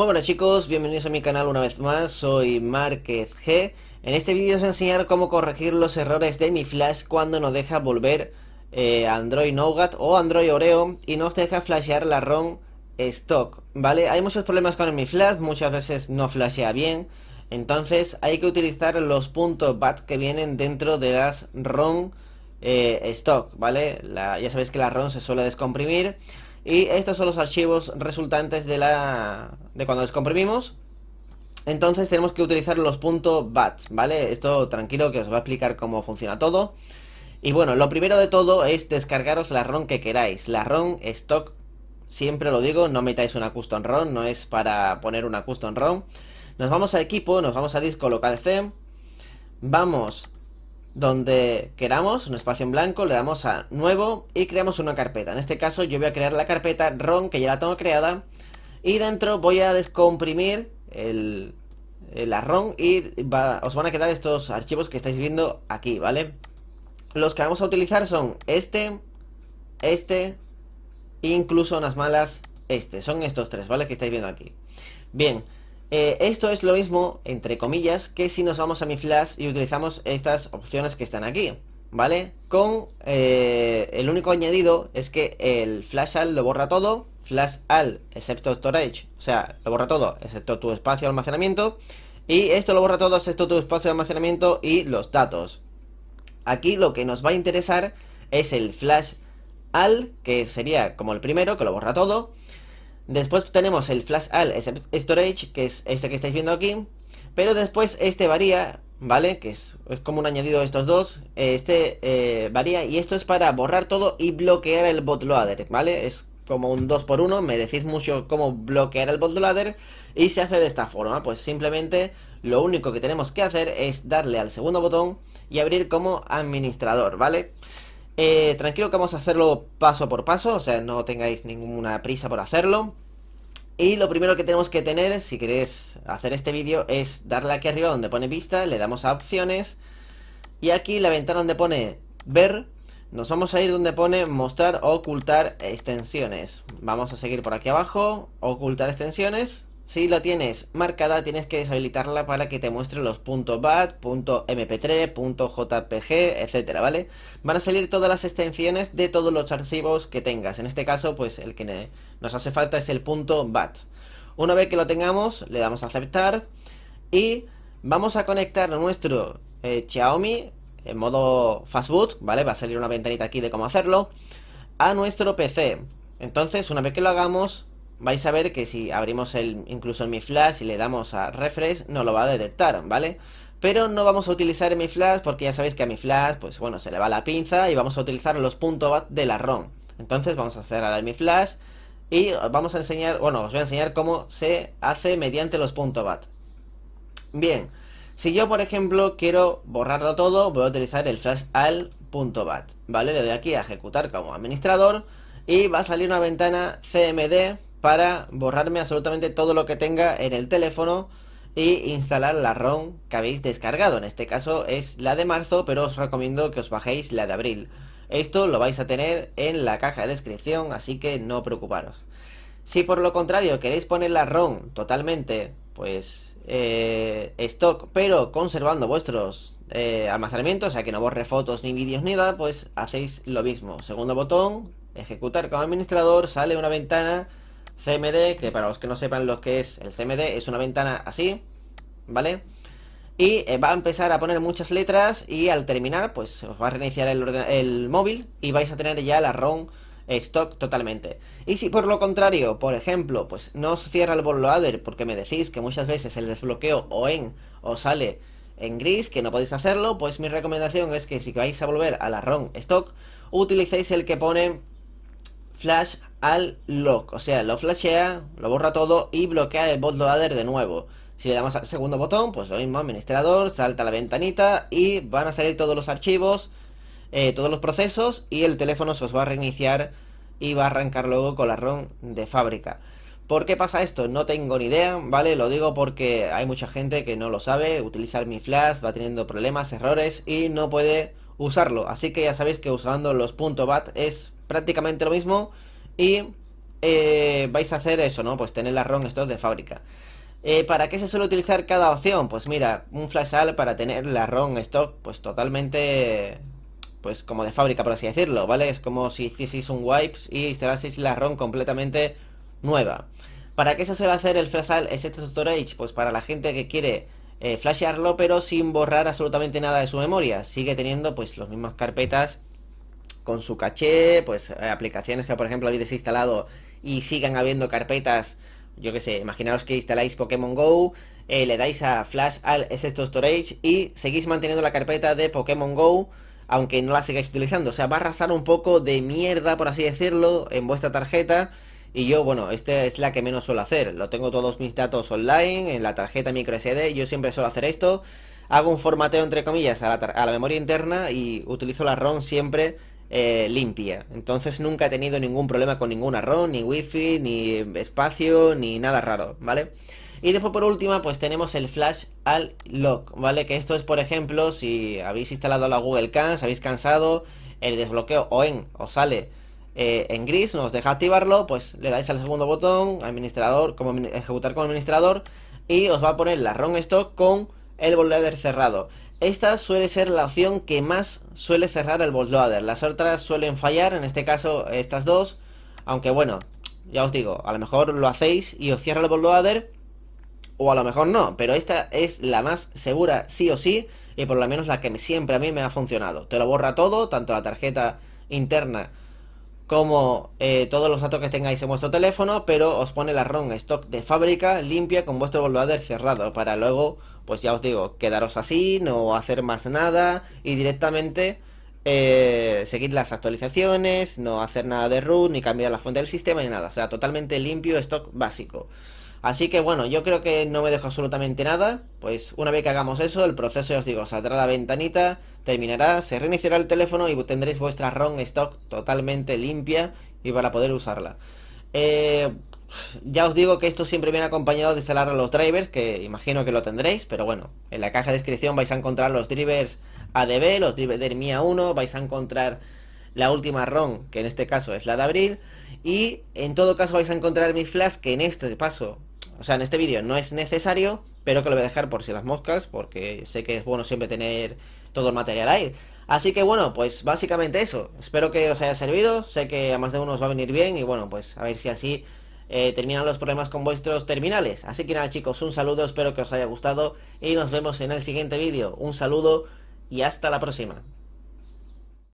Muy buenas chicos, bienvenidos a mi canal una vez más, soy Márquez G. En este vídeo os voy a enseñar cómo corregir los errores de mi flash cuando nos deja volver eh, Android Nougat o Android Oreo y nos deja flashear la ROM stock, ¿vale? Hay muchos problemas con mi flash, muchas veces no flashea bien, entonces hay que utilizar los puntos BAT que vienen dentro de las ROM eh, stock, ¿vale? ya sabéis que la ROM se suele descomprimir y estos son los archivos resultantes de la de cuando descomprimimos. Entonces tenemos que utilizar los puntos .bat, ¿vale? Esto tranquilo que os va a explicar cómo funciona todo. Y bueno, lo primero de todo es descargaros la ROM que queráis. La ROM stock, siempre lo digo, no metáis una custom ROM, no es para poner una custom ROM. Nos vamos a equipo, nos vamos a disco local C. Vamos donde queramos, un espacio en blanco, le damos a nuevo y creamos una carpeta. En este caso yo voy a crear la carpeta ron que ya la tengo creada y dentro voy a descomprimir el, la ROM y os van a quedar estos archivos que estáis viendo aquí, ¿vale? Los que vamos a utilizar son este, este, incluso unas malas, este. Son estos tres, ¿vale? Que estáis viendo aquí. Bien, eh, esto es lo mismo, entre comillas, que si nos vamos a mi flash y utilizamos estas opciones que están aquí, ¿vale? Con eh, el único añadido es que el flash al lo borra todo, flash al excepto storage, o sea, lo borra todo excepto tu espacio de almacenamiento, y esto lo borra todo excepto tu espacio de almacenamiento y los datos. Aquí lo que nos va a interesar es el flash al, que sería como el primero, que lo borra todo, Después tenemos el flash al storage, que es este que estáis viendo aquí. Pero después este varía, ¿vale? Que es, como un añadido de estos dos. Este eh, varía y esto es para borrar todo y bloquear el bootloader, ¿vale? Es como un 2x1, me decís mucho cómo bloquear el bootloader y se hace de esta forma. Pues simplemente lo único que tenemos que hacer es darle al segundo botón y abrir como administrador, ¿vale? vale eh, tranquilo que vamos a hacerlo paso por paso, o sea, no tengáis ninguna prisa por hacerlo. Y lo primero que tenemos que tener, si queréis hacer este vídeo, es darle aquí arriba donde pone vista, le damos a opciones. Y aquí la ventana donde pone ver, nos vamos a ir donde pone mostrar o ocultar extensiones. Vamos a seguir por aquí abajo, ocultar extensiones. Si lo tienes marcada, tienes que deshabilitarla para que te muestre los .bat, .mp3, .jpg, etcétera, ¿vale? Van a salir todas las extensiones de todos los archivos que tengas. En este caso, pues el que nos hace falta es el .bat. Una vez que lo tengamos, le damos a aceptar y vamos a conectar nuestro eh, Xiaomi en modo fastboot, ¿vale? Va a salir una ventanita aquí de cómo hacerlo, a nuestro PC. Entonces, una vez que lo hagamos, vais a ver que si abrimos el, incluso el Mi Flash y le damos a refresh, no lo va a detectar, ¿vale? Pero no vamos a utilizar Mi Flash porque ya sabéis que a Mi Flash, pues bueno, se le va la pinza y vamos a utilizar los puntos de la ROM. Entonces vamos a cerrar el Mi Flash y vamos a enseñar, bueno, os voy a enseñar cómo se hace mediante los puntos bat. Bien, si yo por ejemplo quiero borrarlo todo, voy a utilizar el flash al bat, ¿vale? Le doy aquí a ejecutar como administrador y va a salir una ventana CMD para borrarme absolutamente todo lo que tenga en el teléfono y instalar la ROM que habéis descargado. En este caso es la de marzo, pero os recomiendo que os bajéis la de abril. Esto lo vais a tener en la caja de descripción, así que no preocuparos. Si por lo contrario queréis poner la ROM totalmente, pues eh, stock, pero conservando vuestros eh, almacenamientos, o sea que no borre fotos ni vídeos ni nada, pues hacéis lo mismo. Segundo botón, ejecutar como administrador, sale una ventana CMD, que para los que no sepan lo que es el CMD, es una ventana así, ¿vale? Y eh, va a empezar a poner muchas letras y al terminar, pues os va a reiniciar el, móvil y vais a tener ya la ROM stock totalmente. Y si por lo contrario, por ejemplo, pues no os cierra el bootloader porque me decís que muchas veces el desbloqueo o en os sale en gris, que no podéis hacerlo, pues mi recomendación es que si vais a volver a la ROM stock, utilicéis el que pone flash al lock. O sea, lo flashea, lo borra todo y bloquea el bootloader de nuevo. Si le damos al segundo botón, pues lo mismo, administrador, salta la ventanita y van a salir todos los archivos, eh, todos los procesos y el teléfono se os va a reiniciar y va a arrancar luego con la ROM de fábrica. ¿Por qué pasa esto? No tengo ni idea, ¿vale? Lo digo porque hay mucha gente que no lo sabe, utilizar mi flash va teniendo problemas, errores y no puede usarlo. Así que ya sabéis que usando los .bat es prácticamente lo mismo, y eh, vais a hacer eso, ¿no? Pues tener la ROM stock de fábrica. Eh, ¿Para qué se suele utilizar cada opción? Pues mira, un flash para tener la ROM stock, pues totalmente, pues como de fábrica, por así decirlo, ¿vale? Es como si hicieseis un wipes y instalaseis la ROM completamente nueva. ¿Para qué se suele hacer el flash al excepto storage? Pues para la gente que quiere eh, flashearlo, pero sin borrar absolutamente nada de su memoria. Sigue teniendo pues las mismas carpetas con su caché, pues eh, aplicaciones que por ejemplo habéis instalado y sigan habiendo carpetas, yo que sé, imaginaos que instaláis Pokémon Go, eh, le dais a Flash al excepto Storage y seguís manteniendo la carpeta de Pokémon Go aunque no la sigáis utilizando. O sea, va a arrasar un poco de mierda, por así decirlo, en vuestra tarjeta. Y yo, bueno, esta es la que menos suelo hacer. Lo tengo todos mis datos online, en la tarjeta SD. Yo siempre suelo hacer esto. Hago un formateo, entre comillas, a la, a la memoria interna y utilizo la ROM siempre eh, limpia. Entonces nunca he tenido ningún problema con ninguna ROM, ni wifi, ni espacio, ni nada raro, ¿vale? Y después por última, pues tenemos el flash al lock, ¿vale? Que esto es, por ejemplo, si habéis instalado la Google Cans, habéis cansado, el desbloqueo o en, os sale eh, en gris, nos deja activarlo, pues le dais al segundo botón, administrador, como ejecutar como administrador, y os va a poner la RON stock con el volver cerrado. Esta suele ser la opción que más suele cerrar el bootloader. Las otras suelen fallar, en este caso estas dos. Aunque bueno, ya os digo, a lo mejor lo hacéis y os cierra el bootloader. O a lo mejor no, pero esta es la más segura sí o sí. Y por lo menos la que siempre a mí me ha funcionado. Te lo borra todo, tanto la tarjeta interna como eh, todos los datos que tengáis en vuestro teléfono, pero os pone la ROM stock de fábrica limpia con vuestro volador cerrado para luego, pues ya os digo, quedaros así, no hacer más nada y directamente eh, seguir las actualizaciones, no hacer nada de root, ni cambiar la fuente del sistema ni nada, o sea, totalmente limpio stock básico. Así que bueno, yo creo que no me dejo absolutamente nada, pues una vez que hagamos eso, el proceso ya os digo, saldrá la ventanita, terminará, se reiniciará el teléfono y tendréis vuestra ROM stock totalmente limpia y para poder usarla. Eh, ya os digo que esto siempre viene acompañado de instalar los drivers, que imagino que lo tendréis, pero bueno, en la caja de descripción vais a encontrar los drivers ADB, los drivers de MIA 1, vais a encontrar la última ROM, que en este caso es la de abril, y en todo caso vais a encontrar mi flash, que en este paso o sea, en este vídeo no es necesario, pero que lo voy a dejar por si las moscas, porque sé que es bueno siempre tener todo el material ahí. Así que bueno, pues básicamente eso. Espero que os haya servido, sé que a más de uno os va a venir bien y bueno, pues a ver si así eh, terminan los problemas con vuestros terminales. Así que nada chicos, un saludo, espero que os haya gustado y nos vemos en el siguiente vídeo. Un saludo y hasta la próxima.